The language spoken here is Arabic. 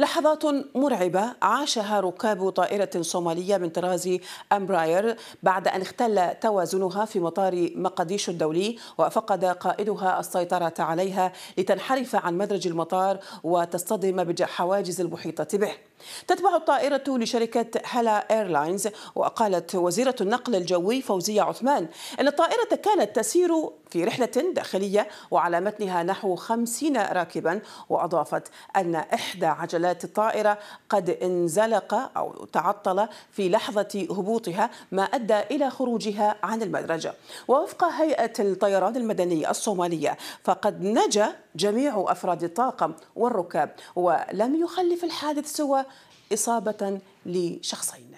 لحظات مرعبة عاشها ركاب طائرة صومالية من طراز أمبراير بعد أن اختل توازنها في مطار مقديشو الدولي وفقد قائدها السيطرة عليها لتنحرف عن مدرج المطار وتصطدم بحواجز المحيطة به تتبع الطائرة لشركة هلا ايرلاينز وقالت وزيرة النقل الجوي فوزية عثمان أن الطائرة كانت تسير في رحلة داخلية وعلى متنها نحو خمسين راكبا وأضافت أن إحدى عجلات الطائرة قد انزلق أو تعطل في لحظة هبوطها ما أدى إلى خروجها عن المدرجة ووفق هيئة الطيران المدني الصومالية فقد نجا جميع أفراد الطاقم والركاب ولم يخلف الحادث سوى إصابة لشخصين